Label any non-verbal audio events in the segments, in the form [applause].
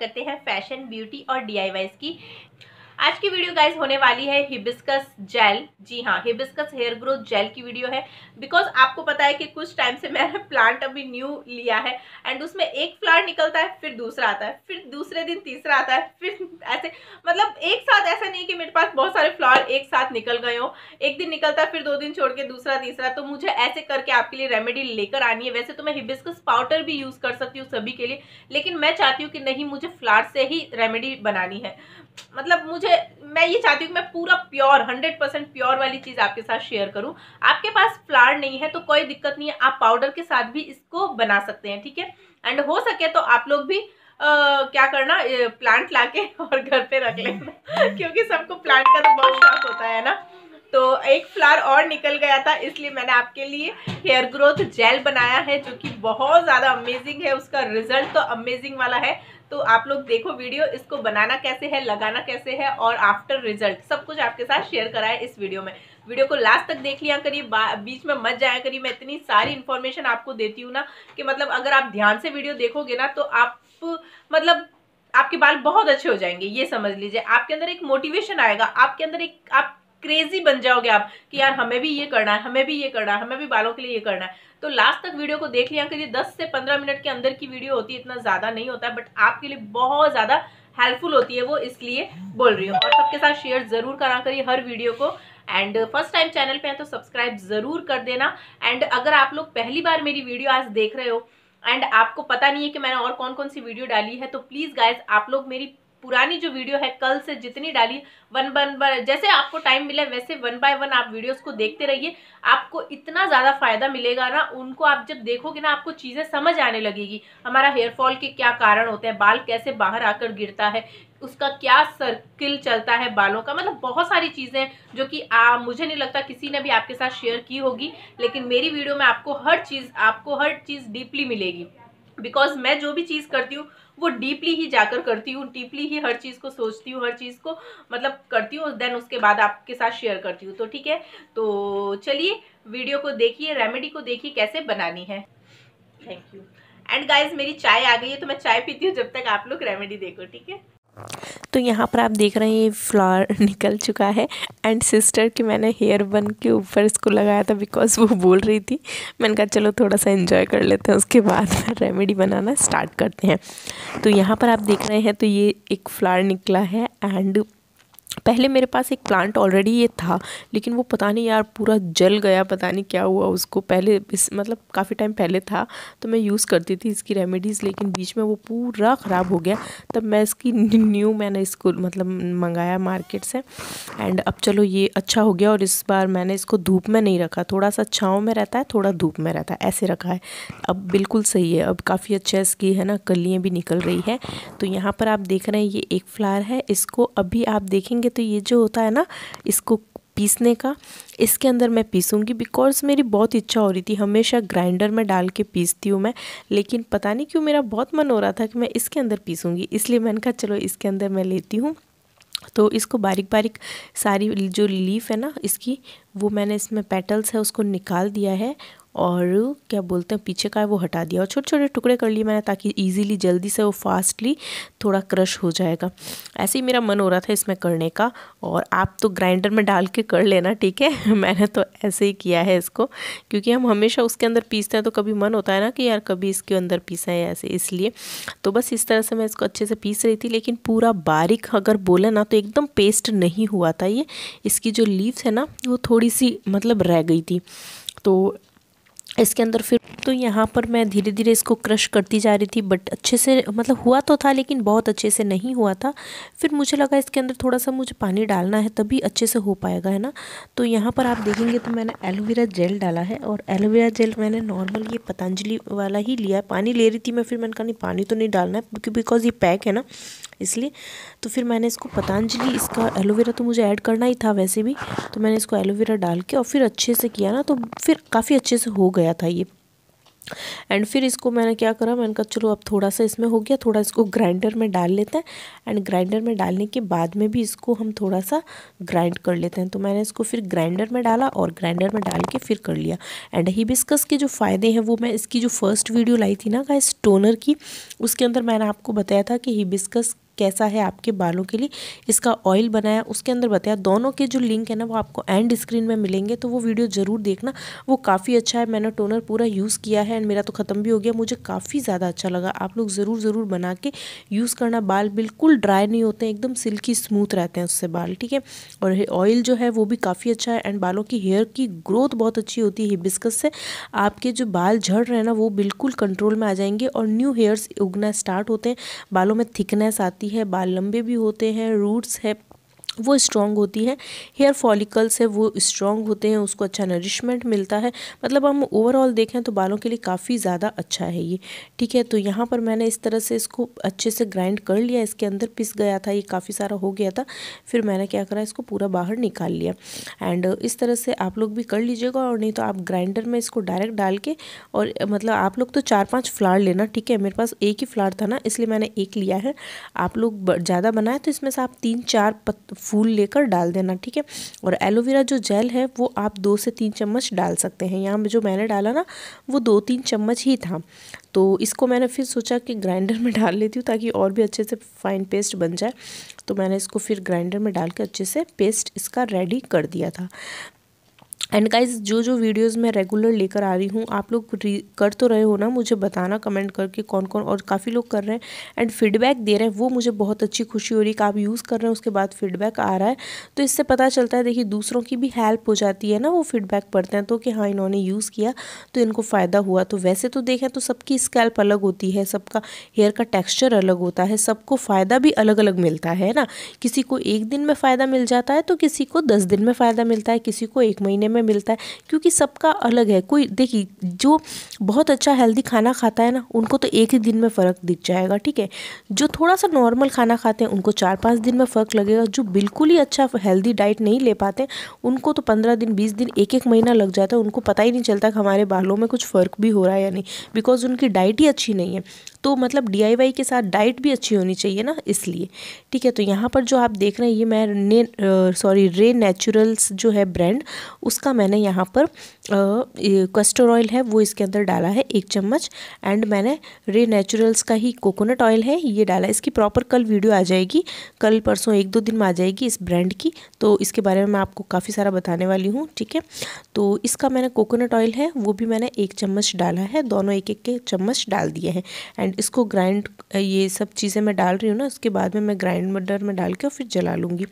करते हैं fashion beauty और डी की आज की वीडियो गाइज होने वाली है हिबिस्कस जेल जी हाँ हिबिस्कस हेयर ग्रोथ जेल की वीडियो है बिकॉज आपको पता है कि कुछ टाइम से मैंने प्लांट अभी न्यू लिया है एंड उसमें एक फ्लावर निकलता है फिर दूसरा आता है फिर दूसरे दिन तीसरा आता है फिर ऐसे मतलब एक साथ ऐसा नहीं कि मेरे पास बहुत सारे फ्लावर एक साथ निकल गए हो एक दिन निकलता है फिर दो दिन छोड़ के दूसरा तीसरा तो मुझे ऐसे करके आपके लिए रेमेडी लेकर आनी है वैसे तो मैं हिबिस्कस पाउडर भी यूज़ कर सकती हूँ सभी के लिए लेकिन मैं चाहती हूँ कि नहीं मुझे फ्लावर से ही रेमेडी बनानी है मतलब मुझे मैं ये चाहती हूँ कि मैं पूरा प्योर हंड्रेड परसेंट प्योर वाली चीज़ आपके साथ शेयर करूँ आपके पास फ्लार नहीं है तो कोई दिक्कत नहीं है आप पाउडर के साथ भी इसको बना सकते हैं ठीक है एंड हो सके तो आप लोग भी आ, क्या करना प्लांट लाके [laughs] और घर पे रख लेना [laughs] क्योंकि सबको प्लांट का तो बहुत शौक होता है ना तो एक फ्लावर और निकल गया था इसलिए मैंने आपके लिए हेयर ग्रोथ जेल बनाया है जो कि बहुत ज़्यादा अमेजिंग है उसका रिजल्ट तो अमेजिंग वाला है तो आप लोग देखो वीडियो इसको बनाना कैसे है लगाना कैसे है और आफ्टर रिजल्ट सब कुछ आपके साथ शेयर करा है इस वीडियो में वीडियो को लास्ट तक देख लिया करिए बीच में मत जाया करिए मैं इतनी सारी इन्फॉर्मेशन आपको देती हूँ ना कि मतलब अगर आप ध्यान से वीडियो देखोगे ना तो आप मतलब आपके बाल बहुत अच्छे हो जाएंगे ये समझ लीजिए आपके अंदर एक मोटिवेशन आएगा आपके अंदर एक आप क्रेजी बन जाओगे आप कि यार हमें भी ये करना है हमें भी ये करना है हमें भी बालों के लिए ये करना है तो लास्ट तक वीडियो को देख लिया करिए दस से पंद्रह मिनट के अंदर की वीडियो होती है इतना ज़्यादा नहीं होता है बट आपके लिए बहुत ज़्यादा हेल्पफुल होती है वो इसलिए बोल रही हूँ और सबके साथ शेयर ज़रूर करा करिए हर वीडियो को एंड फर्स्ट टाइम चैनल पे है तो सब्सक्राइब ज़रूर कर देना एंड अगर आप लोग पहली बार मेरी वीडियो आज देख रहे हो एंड आपको पता नहीं है कि मैंने और कौन कौन सी वीडियो डाली है तो प्लीज़ गाइज आप लोग मेरी पुरानी जो वीडियो है कल से जितनी डाली वन वन जैसे आपको टाइम मिले वैसे वन बाय वन आप वीडियोस को देखते रहिए आपको इतना ज़्यादा फायदा मिलेगा ना उनको आप जब देखोगे ना आपको चीज़ें समझ आने लगेगी हमारा हेयरफॉल के क्या कारण होते हैं बाल कैसे बाहर आकर गिरता है उसका क्या सर्किल चलता है बालों का मतलब बहुत सारी चीज़ें जो कि आ, मुझे नहीं लगता किसी ने भी आपके साथ शेयर की होगी लेकिन मेरी वीडियो में आपको हर चीज़ आपको हर चीज़ डीपली मिलेगी बिकॉज मैं जो भी चीज़ करती हूँ वो डीपली ही जाकर करती हूँ डीपली ही हर चीज़ को सोचती हूँ हर चीज़ को मतलब करती हूँ देन उसके बाद आपके साथ शेयर करती हूँ तो ठीक है तो चलिए वीडियो को देखिए रेमेडी को देखिए कैसे बनानी है थैंक यू एंड गाइज मेरी चाय आ गई है तो मैं चाय पीती हूँ जब तक आप लोग रेमेडी देखो ठीक है तो यहाँ पर आप देख रहे हैं ये फ्लावर [laughs] निकल चुका है एंड सिस्टर की मैंने हेयर बन के ऊपर इसको लगाया था बिकॉज वो बोल रही थी मैंने कहा चलो थोड़ा सा इन्जॉय कर लेते हैं उसके बाद रेमेडी [laughs] बनाना स्टार्ट करते हैं तो यहाँ पर आप देख रहे हैं तो ये एक फ्लावर निकला है एंड पहले मेरे पास एक प्लांट ऑलरेडी ये था लेकिन वो पता नहीं यार पूरा जल गया पता नहीं क्या हुआ उसको पहले इस मतलब काफ़ी टाइम पहले था तो मैं यूज़ करती थी इसकी रेमेडीज़ लेकिन बीच में वो पूरा ख़राब हो गया तब मैं इसकी न्यू मैंने इसको मतलब मंगाया मार्केट से एंड अब चलो ये अच्छा हो गया और इस बार मैंने इसको धूप में नहीं रखा थोड़ा सा छाँव में रहता है थोड़ा धूप में रहता है ऐसे रखा है अब बिल्कुल सही है अब काफ़ी अच्छा इसकी है ना कलियाँ भी निकल रही है तो यहाँ पर आप देख रहे हैं ये एक फ्लार है इसको अभी आप देखेंगे तो ये जो होता है ना इसको पीसने का इसके अंदर मैं पीसूँगी बिकॉज मेरी बहुत इच्छा हो रही थी हमेशा ग्राइंडर में डाल के पीसती हूँ मैं लेकिन पता नहीं क्यों मेरा बहुत मन हो रहा था कि मैं इसके अंदर पीसूँगी इसलिए मैंने कहा चलो इसके अंदर मैं लेती हूँ तो इसको बारीक बारीक सारी जो लीफ है ना इसकी वो मैंने इसमें पेटल्स है उसको निकाल दिया है और क्या बोलते हैं पीछे का है वो हटा दिया और छोटे छोटे टुकड़े कर लिए मैंने ताकि इजीली जल्दी से वो फास्टली थोड़ा क्रश हो जाएगा ऐसे ही मेरा मन हो रहा था इसमें करने का और आप तो ग्राइंडर में डाल के कर लेना ठीक है [laughs] मैंने तो ऐसे ही किया है इसको क्योंकि हम हमेशा उसके अंदर पीसते हैं तो कभी मन होता है ना कि यार कभी इसके अंदर पीसा है ऐसे इसलिए तो बस इस तरह से मैं इसको अच्छे से पीस रही थी लेकिन पूरा बारीक अगर बोले ना तो एकदम पेस्ट नहीं हुआ था ये इसकी जो लीव्स है ना वो थोड़ी सी मतलब रह गई थी तो इसके अंदर फिर तो यहाँ पर मैं धीरे धीरे इसको क्रश करती जा रही थी बट अच्छे से मतलब हुआ तो था लेकिन बहुत अच्छे से नहीं हुआ था फिर मुझे लगा इसके अंदर थोड़ा सा मुझे पानी डालना है तभी अच्छे से हो पाएगा है ना तो यहाँ पर आप देखेंगे तो मैंने एलोवेरा जेल डाला है और एलोवेरा जेल मैंने नॉर्मल ये पतंजलि वाला ही लिया है पानी ले रही थी मैं फिर मैंने कहा नहीं पानी तो नहीं डालना है क्योंकि बिकॉज ये पैक है ना इसलिए तो फिर मैंने इसको पतंजलि इसका एलोवेरा तो मुझे ऐड करना ही था वैसे भी तो मैंने इसको एलोवेरा डाल के और फिर अच्छे से किया ना तो फिर काफ़ी अच्छे से हो गया था ये एंड फिर इसको मैंने क्या करा मैंने कहा चलो अब थोड़ा सा इसमें हो गया थोड़ा इसको ग्राइंडर में डाल लेते हैं एंड ग्राइंडर में डालने के बाद में भी इसको हम थोड़ा सा ग्राइंड कर लेते हैं तो मैंने इसको फिर ग्राइंडर में डाला और ग्राइंडर में डाल के फिर कर लिया एंड बिस्कस के जो फ़ायदे हैं वो मैं इसकी जो फर्स्ट वीडियो लाई थी ना गाय टोनर की उसके अंदर मैंने आपको बताया था कि हिबिस्कस कैसा है आपके बालों के लिए इसका ऑयल बनाया उसके अंदर बताया दोनों के जो लिंक है ना वो आपको एंड स्क्रीन में मिलेंगे तो वो वीडियो ज़रूर देखना वो काफ़ी अच्छा है मैंने टोनर पूरा यूज़ किया है एंड मेरा तो ख़त्म भी हो गया मुझे काफ़ी ज़्यादा अच्छा लगा आप लोग ज़रूर ज़रूर बना के यूज़ करना बाल बिल्कुल ड्राई नहीं होते एकदम सिल्की स्मूथ रहते हैं उससे बाल ठीक है और ऑयल जो है वो भी काफ़ी अच्छा है एंड बालों की हेयर की ग्रोथ बहुत अच्छी होती है हिबिस्कस से आपके जो बाल झड़ रहे हैं ना वो बिल्कुल कंट्रोल में आ जाएंगे और न्यू हेयर्स उगना स्टार्ट होते हैं बालों में थिकनेस आती है बाल लंबे भी होते हैं रूट्स है वो स्ट्रॉन्ग होती है हेयर फॉलिकल्स है वो स्ट्रॉन्ग होते हैं उसको अच्छा नरिशमेंट मिलता है मतलब हम ओवरऑल देखें तो बालों के लिए काफ़ी ज़्यादा अच्छा है ये ठीक है तो यहाँ पर मैंने इस तरह से इसको अच्छे से ग्राइंड कर लिया इसके अंदर पिस गया था ये काफ़ी सारा हो गया था फिर मैंने क्या करा इसको पूरा बाहर निकाल लिया एंड इस तरह से आप लोग भी कर लीजिएगा और नहीं तो आप ग्राइंडर में इसको डायरेक्ट डाल के और मतलब आप लोग तो चार पाँच फ्लार लेना ठीक है मेरे पास एक ही फ्लार था ना इसलिए मैंने एक लिया है आप लोग ज़्यादा बनाए तो इसमें से आप तीन चार पत फूल लेकर डाल देना ठीक है और एलोवेरा जो जेल है वो आप दो से तीन चम्मच डाल सकते हैं यहाँ जो मैंने डाला ना वो दो तीन चम्मच ही था तो इसको मैंने फिर सोचा कि ग्राइंडर में डाल लेती हूँ ताकि और भी अच्छे से फाइन पेस्ट बन जाए तो मैंने इसको फिर ग्राइंडर में डाल के अच्छे से पेस्ट इसका रेडी कर दिया था एंड गाइज जो जो वीडियोस मैं रेगुलर लेकर आ रही हूँ आप लोग कर तो रहे हो ना मुझे बताना कमेंट करके कौन कौन और काफ़ी लोग कर रहे हैं एंड फीडबैक दे रहे हैं वो मुझे बहुत अच्छी खुशी हो रही है कि आप यूज़ कर रहे हैं उसके बाद फीडबैक आ रहा है तो इससे पता चलता है देखिए दूसरों की भी हेल्प हो जाती है ना वो फीडबैक पढ़ते हैं तो कि हाँ इन्होंने यूज़ किया तो इनको फ़ायदा हुआ तो वैसे तो देखें तो सबकी स्कैल्प अलग होती है सबका हेयर का टेक्स्चर अलग होता है सबको फ़ायदा भी अलग अलग मिलता है ना किसी को एक दिन में फ़ायदा मिल जाता है तो किसी को दस दिन में फ़ायदा मिलता है किसी को एक महीने में में मिलता है क्योंकि सबका अलग है कोई देखिए जो बहुत अच्छा हेल्दी खाना खाता है ना उनको तो एक ही दिन में फ़र्क दिख जाएगा ठीक है जो थोड़ा सा नॉर्मल खाना खाते हैं उनको चार पाँच दिन में फ़र्क लगेगा जो बिल्कुल ही अच्छा हेल्दी डाइट नहीं ले पाते उनको तो पंद्रह दिन बीस दिन एक एक महीना लग जाता है उनको पता ही नहीं चलता कि हमारे बालों में कुछ फ़र्क भी हो रहा है या नहीं बिकॉज उनकी डाइट ही अच्छी नहीं है तो मतलब डी के साथ डाइट भी अच्छी होनी चाहिए ना इसलिए ठीक है तो यहाँ पर जो आप देख रहे हैं ये मैं सॉरी रे नेचुरल्स जो है ब्रांड उसका का मैंने यहाँ पर कस्टर ऑयल है वो इसके अंदर डाला है एक चम्मच एंड मैंने रे नेचुरल्स का ही कोकोनट ऑयल है ये डाला इसकी प्रॉपर कल वीडियो आ जाएगी कल परसों एक दो दिन में आ जाएगी इस ब्रांड की तो इसके बारे में मैं आपको काफ़ी सारा बताने वाली हूँ ठीक है तो इसका मैंने कोकोनट ऑयल है वो भी मैंने एक चम्मच डाला है दोनों एक एक के चम्मच डाल दिए हैं एंड इसको ग्राइंड ये सब चीज़ें मैं डाल रही हूँ ना उसके बाद में मैं ग्राइंड मटर में डाल के और फिर जला लूँगी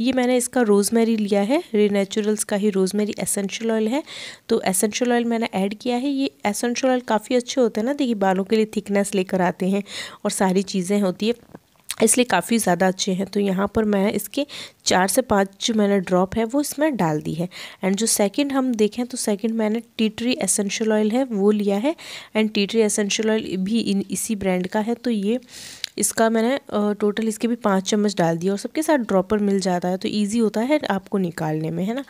ये मैंने इसका रोज़मेरी लिया है रे नेचुरल्स का ही रोज़मेरी एसेंशियल ऑयल है तो एसेंशियल ऑयल मैंने ऐड किया है ये एसेंशियल ऑयल काफ़ी अच्छे होते हैं ना देखिए बालों के लिए थिकनेस लेकर आते हैं और सारी चीज़ें होती है इसलिए काफ़ी ज़्यादा अच्छे हैं तो यहाँ पर मैं इसके चार से पाँच जो मैंने ड्रॉप है वो इसमें डाल दी है एंड जो सेकंड हम देखें तो सेकंड मैंने टी ट्री एसेंशियल ऑयल है वो लिया है and tea tree essential oil भी इन इसी ब्रांड का है तो ये इसका मैंने टोटल इसके भी पाँच चम्मच डाल दिया और सबके साथ ड्रॉपर मिल जाता है तो ईजी होता है आपको निकालने में है ना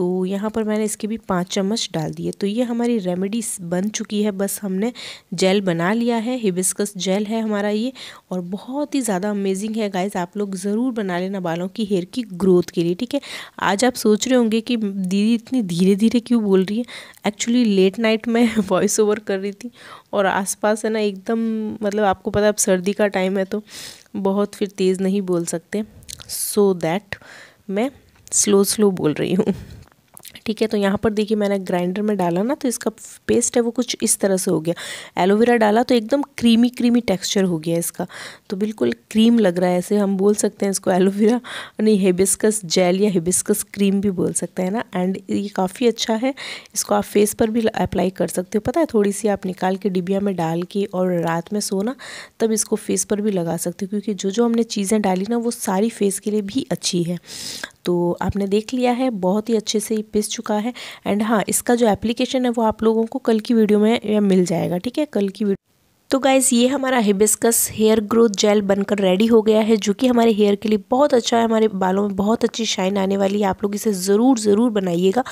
तो यहाँ पर मैंने इसके भी पाँच चम्मच डाल दिए तो ये हमारी रेमेडी बन चुकी है बस हमने जेल बना लिया है हिबिस्कस जेल है हमारा ये और बहुत ही ज़्यादा अमेजिंग है गाइज आप लोग ज़रूर बना लेना बालों की हेयर की ग्रोथ के लिए ठीक है आज आप सोच रहे होंगे कि दीदी इतनी धीरे धीरे क्यों बोल रही है एक्चुअली लेट नाइट मैं वॉइस [laughs] ओवर कर रही थी और आसपास है ना एकदम मतलब आपको पता अब सर्दी का टाइम है तो बहुत फिर तेज़ नहीं बोल सकते सो so दैट मैं स्लो स्लो बोल रही हूँ ठीक है तो यहाँ पर देखिए मैंने ग्राइंडर में डाला ना तो इसका पेस्ट है वो कुछ इस तरह से हो गया एलोवेरा डाला तो एकदम क्रीमी क्रीमी टेक्स्चर हो गया इसका तो बिल्कुल क्रीम लग रहा है ऐसे हम बोल सकते हैं इसको एलोवेरा नहीं हेबिस्कस जेल या हेबिस्कस क्रीम भी बोल सकते हैं ना एंड ये काफ़ी अच्छा है इसको आप फेस पर भी अप्लाई कर सकते हो पता है थोड़ी सी आप निकाल के डिबिया में डाल के और रात में सोना तब इसको फेस पर भी लगा सकते हो क्योंकि जो जो हमने चीज़ें डाली ना वो सारी फेस के लिए भी अच्छी है तो आपने देख लिया है बहुत ही अच्छे से पिस चुका है एंड हाँ इसका जो एप्लीकेशन है वो आप लोगों को कल की वीडियो में मिल जाएगा ठीक है कल की वीडियो तो गाइज़ ये हमारा हिबिस्कस हेयर ग्रोथ जेल बनकर रेडी हो गया है जो कि हमारे हेयर के लिए बहुत अच्छा है हमारे बालों में बहुत अच्छी शाइन आने वाली है आप लोग इसे ज़रूर ज़रूर बनाइएगा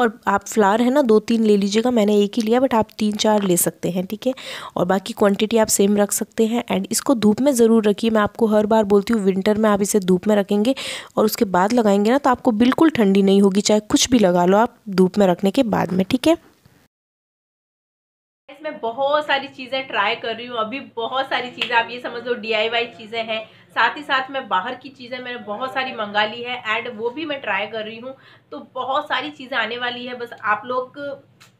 और आप फ्लावर है ना दो तीन ले लीजिएगा मैंने एक ही लिया बट आप तीन चार ले सकते हैं ठीक है और बाकी क्वान्टिटी आप सेम रख सकते हैं एंड इसको धूप में ज़रूर रखिए मैं आपको हर बार बोलती हूँ विंटर में आप इसे धूप में रखेंगे और उसके बाद लगाएंगे ना तो आपको बिल्कुल ठंडी नहीं होगी चाहे कुछ भी लगा लो आप धूप में रखने के बाद में ठीक है मैं बहुत सारी चीज़ें ट्राई कर रही हूँ अभी बहुत सारी चीज़ें आप ये समझ लो डी चीज़ें हैं साथ ही साथ मैं बाहर की चीज़ें मैंने बहुत सारी मंगा ली है एंड वो भी मैं ट्राई कर रही हूँ तो बहुत सारी चीज़ें आने वाली है बस आप लोग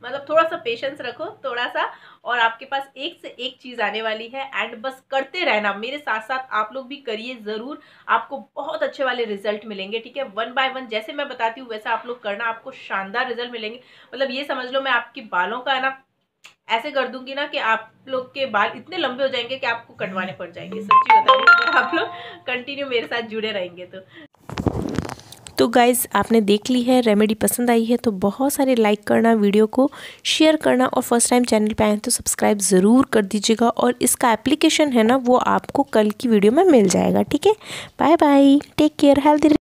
मतलब थोड़ा सा पेशेंस रखो थोड़ा सा और आपके पास एक से एक चीज़ आने वाली है एंड बस करते रहना मेरे साथ साथ आप लोग भी करिए ज़रूर आपको बहुत अच्छे वाले रिजल्ट मिलेंगे ठीक है वन बाय वन जैसे मैं बताती हूँ वैसा आप लोग करना आपको शानदार रिजल्ट मिलेंगे मतलब ये समझ लो मैं आपके बालों का ना ऐसे कर दूंगी ना कि आप लोग के बाल इतने लंबे हो जाएंगे कि आपको कटवाने पड़ जाएंगे सच्ची बता तो रही आप लोग कंटिन्यू मेरे साथ जुड़े रहेंगे तो तो गाइज़ आपने देख ली है रेमेडी पसंद आई है तो बहुत सारे लाइक करना वीडियो को शेयर करना और फर्स्ट टाइम चैनल पे आए तो सब्सक्राइब ज़रूर कर दीजिएगा और इसका एप्लीकेशन है ना वो आपको कल की वीडियो में मिल जाएगा ठीक है bye bye take care health